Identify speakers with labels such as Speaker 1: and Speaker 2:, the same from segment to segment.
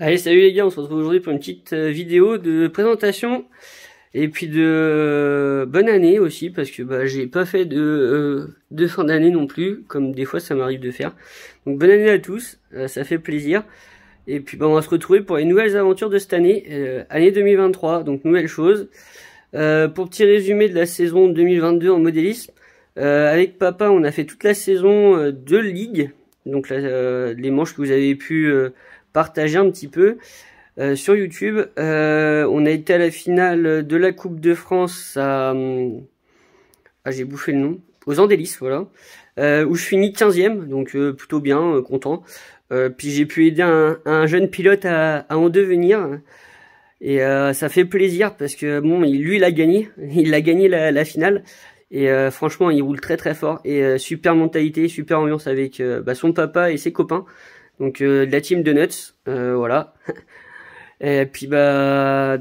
Speaker 1: Allez, salut les gars, on se retrouve aujourd'hui pour une petite euh, vidéo de présentation et puis de euh, bonne année aussi parce que bah, j'ai pas fait de, euh, de fin d'année non plus, comme des fois ça m'arrive de faire. Donc bonne année à tous, ça fait plaisir. Et puis bah, on va se retrouver pour les nouvelles aventures de cette année, année 2023, donc nouvelle chose. pour petit résumé de la saison 2022 en modélisme, avec papa on a fait toute la saison de ligue, donc les manches que vous avez pu partager un petit peu euh, sur YouTube. Euh, on a été à la finale de la Coupe de France euh, ah, j'ai bouffé le nom. Aux Andélis, voilà. Euh, où je finis 15 e donc plutôt bien, content. puis j'ai pu aider un, jeune pilote à, en devenir. Et ça fait plaisir parce que bon, lui, il a gagné. Il a gagné la, finale. Et franchement, il roule très très fort. Et super mentalité, super ambiance avec bah, son papa et ses copains. Donc euh, de la team de Nuts, euh, voilà. Et puis bah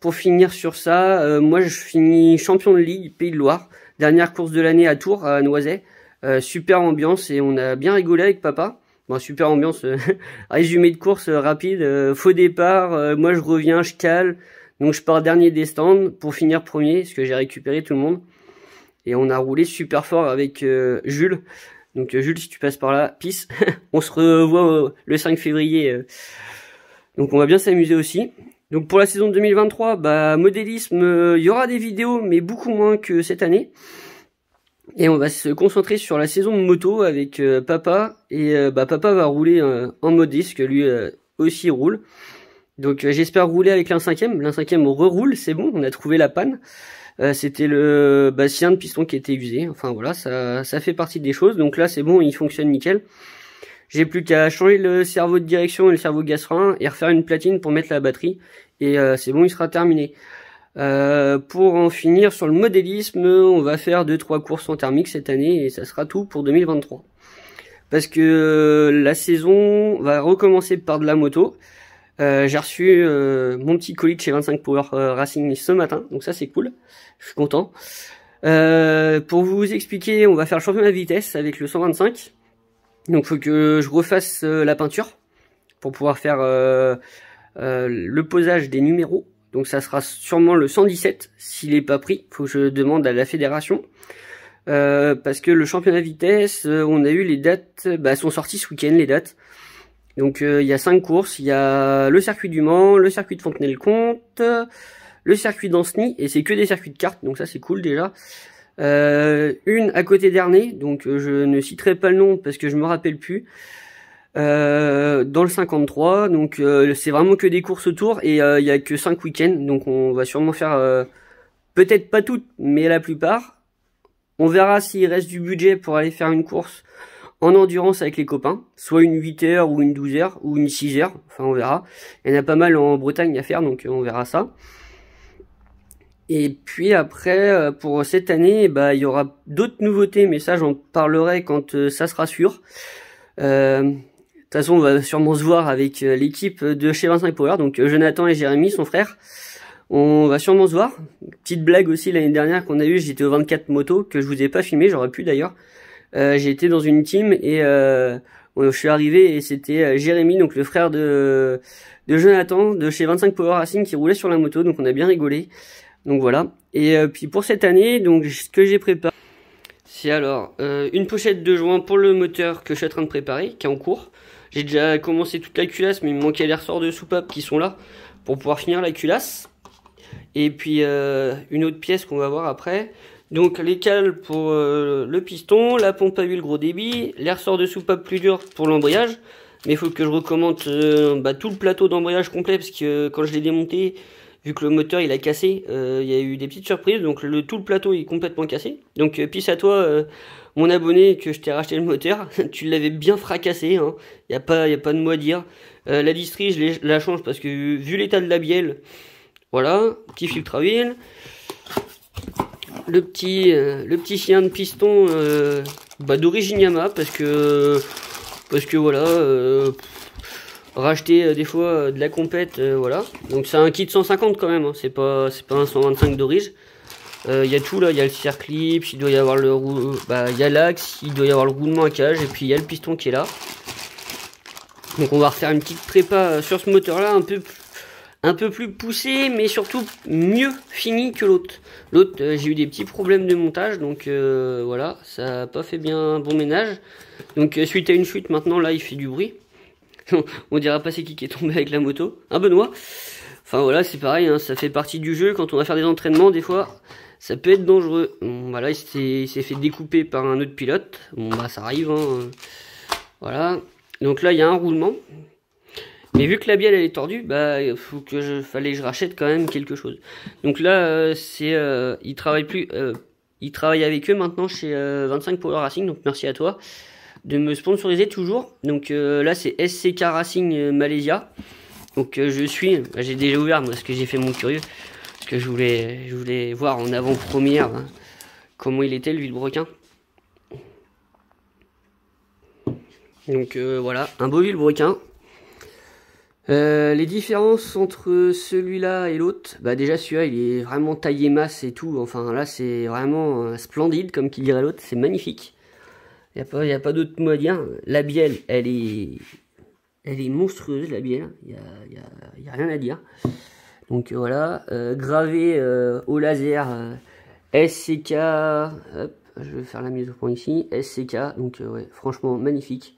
Speaker 1: pour finir sur ça, euh, moi je finis champion de ligue Pays de Loire, dernière course de l'année à Tours à Noiset. super ambiance et on a bien rigolé avec papa. Bon, super ambiance. résumé de course rapide, faux départ, moi je reviens, je cale. Donc je pars dernier des stands pour finir premier parce que j'ai récupéré tout le monde et on a roulé super fort avec Jules. Donc euh, Jules, si tu passes par là, peace. on se revoit euh, le 5 février. Euh. Donc on va bien s'amuser aussi. Donc pour la saison 2023, bah modélisme, il y aura des vidéos, mais beaucoup moins que cette année. Et on va se concentrer sur la saison moto avec papa. Et bah papa va rouler en que lui aussi roule. Donc j'espère rouler avec l'un cinquième. L'un cinquième reroule, c'est bon, on a trouvé la panne. Euh, c'était le bastien de piston qui était usé. Enfin voilà, ça, ça fait partie des choses. Donc là c'est bon, il fonctionne nickel. J'ai plus qu'à changer le cerveau de direction et le cerveau gaz et refaire une platine pour mettre la batterie. Et euh, c'est bon, il sera terminé. Euh, pour en finir sur le modélisme, on va faire 2-3 courses en thermique cette année et ça sera tout pour 2023. Parce que la saison va recommencer par de la moto. Euh, j'ai reçu euh, mon petit colis chez 25 Power euh, Racing ce matin, donc ça c'est cool, je suis content. pour vous expliquer, on va faire le championnat de vitesse avec le 125. Donc faut que je refasse la peinture pour pouvoir faire le posage des numéros. Donc ça sera sûrement le 117 s'il n'est pas pris, faut que je demande à la fédération. parce que le championnat vitesse, on a eu les dates, bah, sont sorties ce week-end les dates. Donc euh, il y a cinq courses, il y a le circuit du Mans, le circuit de Fontenay-le-Comte, le circuit d'Anceny, et c'est que des circuits de cartes, donc ça c'est cool déjà. Euh, une à côté dernier, donc euh, je ne citerai pas le nom parce que je me rappelle plus. dans le 53, donc c'est vraiment que des courses autour et il y a que cinq week-ends, donc on va sûrement faire peut-être pas toutes, mais la plupart. On verra s'il reste du budget pour aller faire une course en endurance avec les copains, soit une 8 h ou une 12 h ou une 6 heures, enfin on verra. Il y en a pas mal en Bretagne à faire, donc euh, on verra ça. Et puis après, euh, pour cette année, bah, il y aura d'autres nouveautés, mais ça j'en parlerai quand euh, ça sera sûr. de toute façon, on va sûrement se voir avec l'équipe de chez Vincent Power, donc Jonathan et Jérémy, son frère. On va sûrement se voir. Petite blague aussi, l'année dernière qu'on a eu, j'étais au 24 motos, que je vous ai pas filmé, j'aurais pu d'ailleurs. Euh, j'étais dans une team et euh, je suis arrivé et c'était euh, Jérémy, donc le frère de, de Jonathan de chez 25 Power Racing qui roulait sur la moto, donc on a bien rigolé. Donc voilà. Et puis pour cette année, donc ce que j'ai préparé, c'est alors euh, une pochette de joint pour le moteur que je suis en train de préparer, qui est en cours. J'ai déjà commencé toute la culasse, mais il me manquait les ressorts de soupape qui sont là pour pouvoir finir la culasse. Et puis euh, une autre pièce qu'on va voir après, donc les cales pour euh, le piston, la pompe à huile gros débit, l'air sort de soupape plus dur pour l'embrayage. Mais il faut que je recommande euh, bah, tout le plateau d'embrayage complet parce que euh, quand je l'ai démonté, vu que le moteur il a cassé, il y a eu des petites surprises. Donc tout le plateau est complètement cassé. Donc pisse à toi, mon abonné, que je t'ai racheté le moteur. tu l'avais bien fracassé. Il hein. n'y a, pas, a pas de mot à dire. la distrie, je la change parce que vu l'état de la bielle, voilà, petit filtre à huile le petit, euh, le petit chien de piston euh, bah, d'origine Yamaha parce que, parce que voilà, euh, racheter des fois de la compète, voilà. Donc c'est un kit 150 quand même, hein. c'est pas, c'est pas un 125 d'origine. Il y a tout là, il y a le circlip, il doit y avoir le il bah, y a l'axe, il doit y avoir le roulement à cage et puis il y a le piston qui est là. Donc on va refaire une petite prépa sur ce moteur là un peu plus un peu plus poussé, mais surtout mieux fini que l'autre. L'autre, euh, j'ai eu des petits problèmes de montage, donc euh, voilà, ça n'a pas fait bien bon ménage. Donc euh, suite à une chute, maintenant, là, il fait du bruit. on dira pas c'est qui qui est tombé avec la moto. Un hein, Benoît Enfin voilà, c'est pareil, hein, ça fait partie du jeu. Quand on va faire des entraînements, des fois, ça peut être dangereux. Bon, voilà, il s'est fait découper par un autre pilote. Bon, bah ça arrive, hein, Voilà. Donc là, il y a un roulement. Mais vu que la bielle elle est tordue, bah il faut que je fallait que je rachète quand même quelque chose. Donc là euh, c'est euh, il travaille plus euh, il travaille avec eux maintenant chez 25 Power Racing donc merci à toi de me sponsoriser toujours. Donc là c'est SCK Racing Malaysia. Donc je suis j'ai déjà ouvert parce que j'ai fait mon curieux parce que je voulais je voulais voir en avant-première hein, comment il était le Brequin. Donc voilà, un beau vilebrequin, euh, les différences entre celui-là et l'autre, bah déjà celui-là il est vraiment taillé masse et tout, enfin là c'est vraiment euh, splendide comme qu'il dirait l'autre, c'est magnifique. Il n'y a pas, pas d'autre mot à dire. La bielle, elle est, elle est monstrueuse la bielle, il n'y a, y a, rien à dire. Donc voilà, euh, gravé au laser SCK, je vais faire la mise au point ici, SCK, donc franchement magnifique.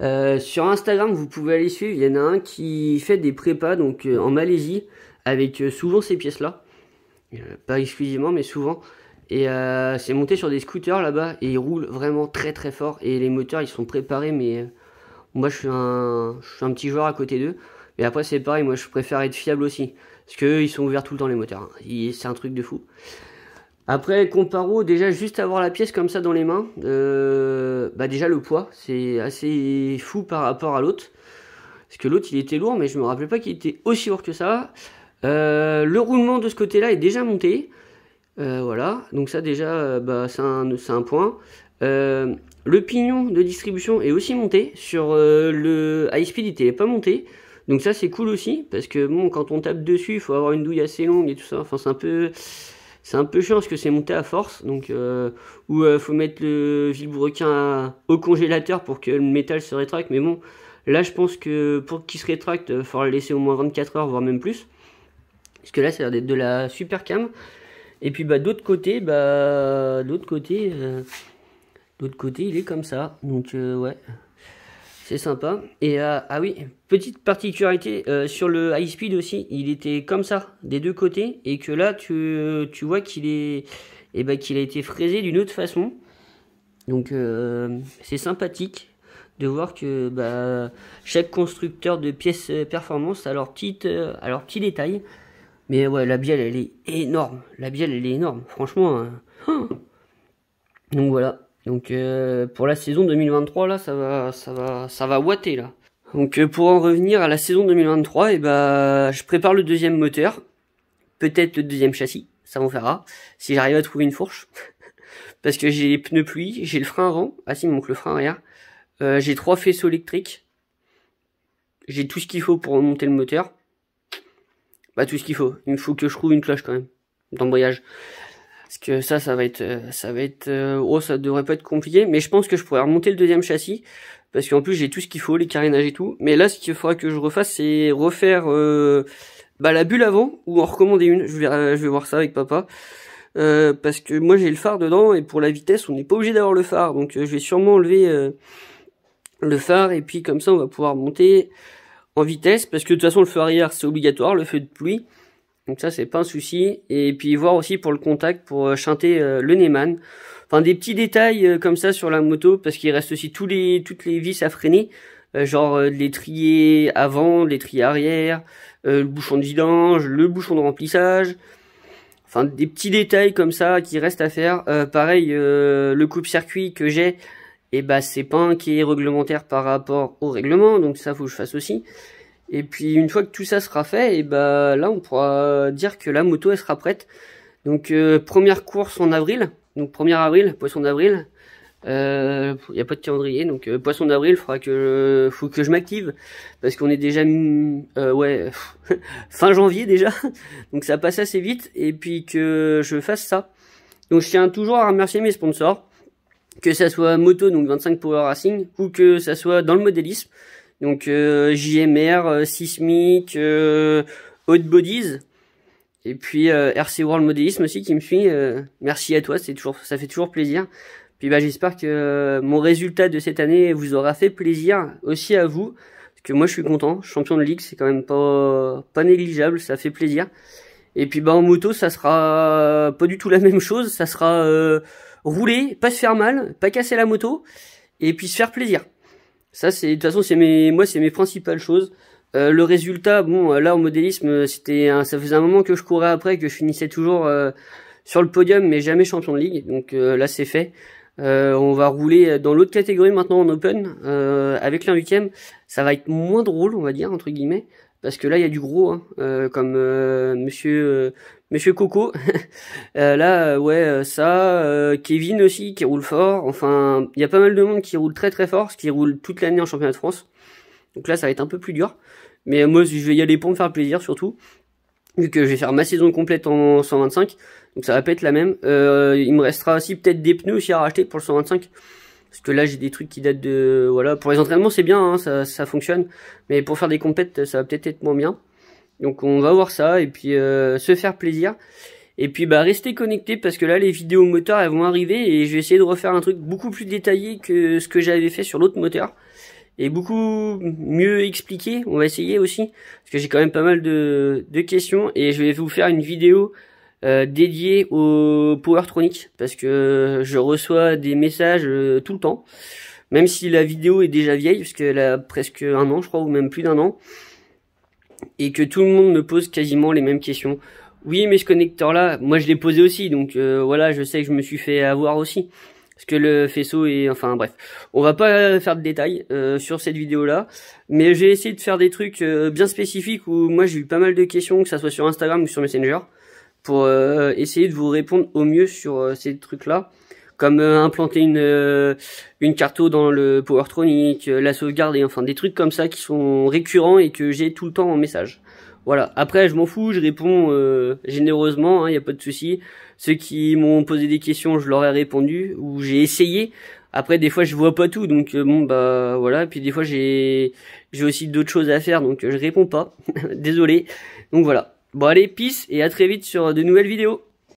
Speaker 1: Euh, sur Instagram, vous pouvez aller suivre. Il y en a un qui fait des prépas donc euh, en Malaisie avec euh, souvent ces pièces-là. pas exclusivement, mais souvent. Et c'est monté sur des scooters là-bas et ils roulent vraiment très très fort. Et les moteurs ils sont préparés, mais moi je suis, un, petit joueur à côté d'eux. Mais après c'est pareil, moi je préfère être fiable aussi. Parce qu'ils sont ouverts tout le temps les moteurs. Hein. C'est un truc de fou. Après, Comparo, déjà juste avoir la pièce comme ça dans les mains, euh, bah déjà le poids, c'est assez fou par rapport à l'autre. Parce que l'autre, il était lourd, mais je me rappelle pas qu'il était aussi lourd que ça. Euh, le roulement de ce côté-là est déjà monté. Euh, voilà, donc ça déjà, bah, c'est un, un, point. le pignon de distribution est aussi monté. Sur le high speed, il n'était pas monté. Donc ça, c'est cool aussi, parce que bon, quand on tape dessus, il faut avoir une douille assez longue et tout ça. Enfin, c'est un peu... C'est un peu chiant parce que c'est monté à force, donc euh, où euh, faut mettre le vilebrequin au congélateur pour que le métal se rétracte. Mais bon, là je pense que pour qu'il se rétracte, il euh, faudra le laisser au moins 24 heures, voire même plus, parce que là ça a l'air d'être de la super cam. Et puis bah d'autre côté, bah d'autre côté, euh, d'autre côté il est comme ça, donc ouais c'est sympa. Et euh, ah oui, petite particularité, euh, sur le high speed aussi, il était comme ça, des deux côtés, et que là, tu, tu vois qu'il est, et eh ben, qu'il a été fraisé d'une autre façon. Donc euh, c'est sympathique de voir que bah, chaque constructeur de pièces performance a leur, petite, a leur petit détail. Mais ouais, la bielle, elle est énorme. La bielle, elle est énorme, franchement. Hein. Donc voilà, donc euh, pour la saison 2023 là, ça va, ça va, ça va ouater là. Donc euh, pour en revenir à la saison 2023, et eh ben, je prépare le deuxième moteur, peut-être le deuxième châssis, ça m'en fera. Si j'arrive à trouver une fourche, parce que j'ai les pneus pluie, j'ai le frein avant, ah si il manque le frein arrière, euh, j'ai trois faisceaux électriques, j'ai tout ce qu'il faut pour remonter le moteur. Bah tout ce qu'il faut. Il me faut que je trouve une cloche quand même d'embrayage. Parce que ça, ça va être, euh, ça va être, euh, oh, ça devrait pas être compliqué, mais je pense que je pourrais remonter le deuxième châssis, parce qu'en plus j'ai tout ce qu'il faut, les carénages et tout. Mais là, ce qu'il faudra que je refasse, c'est refaire euh, bah, la bulle avant ou en recommander une. Je vais, je vais voir ça avec papa. parce que moi j'ai le phare dedans et pour la vitesse on n'est pas obligé d'avoir le phare donc je vais sûrement enlever le phare et puis comme ça on va pouvoir monter en vitesse parce que de toute façon le feu arrière c'est obligatoire le feu de pluie donc ça, c'est pas un souci. Et puis voir aussi pour le contact, pour euh, chanter euh, le Neyman. Enfin, des petits détails euh, comme ça sur la moto, parce qu'il reste aussi tous les, toutes les vis à freiner. Euh, genre l'étrier avant, l'étrier arrière, le bouchon de vidange, le bouchon de remplissage. Enfin, des petits détails comme ça qui restent à faire. pareil, le coupe-circuit que j'ai, et eh ben, c'est pas un qui est réglementaire par rapport au règlement, donc ça, faut que je fasse aussi. Et puis une fois que tout ça sera fait, et eh ben là on pourra dire que la moto elle sera prête. Donc euh, première course en avril, donc 1er avril, poisson d'avril. Il euh, n'y a pas de calendrier, donc euh, poisson d'avril, faudra que faut que je m'active parce qu'on est déjà ouais fin janvier déjà, donc ça passe assez vite et puis que je fasse ça. Donc je tiens toujours à remercier mes sponsors, que ça soit moto donc 25 Power Racing ou que ça soit dans le modélisme. Donc euh, JMR, euh, Sismic, euh, Hot Bodies. Et puis RC World Modélisme aussi qui me suit. merci à toi, c'est toujours, ça fait toujours plaisir. Puis bah, j'espère que mon résultat de cette année vous aura fait plaisir aussi à vous. Parce que moi je suis content, champion de ligue, c'est quand même pas, pas négligeable, ça fait plaisir. Et puis bah en moto ça sera pas du tout la même chose, ça sera rouler, pas se faire mal, pas casser la moto, et puis se faire plaisir. Ça, c'est de toute façon, c'est mes, moi, c'est mes principales choses. Euh, le résultat, bon, euh, là au modélisme, euh, c'était, ça faisait un moment que je courais après, que je finissais toujours sur le podium, mais jamais champion de ligue. Donc là, c'est fait. on va rouler dans l'autre catégorie maintenant en Open avec l'un huitième. Ça va être moins drôle, on va dire entre guillemets, parce que là, il y a du gros, hein, comme Monsieur Monsieur Coco, euh, là, euh, ouais, euh, ça, Kevin aussi qui roule fort. Enfin, il y a pas mal de monde qui roule très très fort, ce qui roule toute l'année en championnat de France. Donc là, ça va être un peu plus dur. Mais moi, je vais y aller pour me faire plaisir surtout, vu que je vais faire ma saison complète en 125. Donc ça va pas être la même. il me restera aussi peut-être des pneus aussi à racheter pour le 125. Parce que là, j'ai des trucs qui datent de... Voilà, pour les entraînements, c'est bien, hein, ça, ça fonctionne. Mais pour faire des compètes, ça va peut-être être moins bien. Donc on va voir ça et puis euh, se faire plaisir. Et puis bah restez connectés parce que là les vidéos moteurs elles vont arriver et je vais essayer de refaire un truc beaucoup plus détaillé que ce que j'avais fait sur l'autre moteur et beaucoup mieux expliqué. On va essayer aussi parce que j'ai quand même pas mal de, questions et je vais vous faire une vidéo euh, dédiée au Powertronic parce que je reçois des messages euh, tout le temps, même si la vidéo est déjà vieille parce qu'elle a presque un an je crois ou même plus d'un an et que tout le monde me pose quasiment les mêmes questions. Oui, mais ce connecteur-là, moi je l'ai posé aussi, donc euh, voilà, je sais que je me suis fait avoir aussi. Parce que le faisceau est... Enfin bref, on va pas faire de détails euh, sur cette vidéo-là, mais j'ai essayé de faire des trucs euh, bien spécifiques où moi j'ai eu pas mal de questions, que ça soit sur Instagram ou sur Messenger, pour essayer de vous répondre au mieux sur ces trucs-là comme euh, implanter une euh, une carto dans le Powertronic, euh, la sauvegarde et enfin des trucs comme ça qui sont récurrents et que j'ai tout le temps en message. Voilà. Après, je m'en fous, je réponds généreusement, il hein, n'y a pas de souci. Ceux qui m'ont posé des questions, je leur ai répondu ou j'ai essayé. Après, des fois, je vois pas tout, donc bon, bah voilà. Puis des fois, j'ai j'ai aussi d'autres choses à faire, donc je réponds pas. Désolé. Donc voilà. Bon allez, peace et à très vite sur de nouvelles vidéos.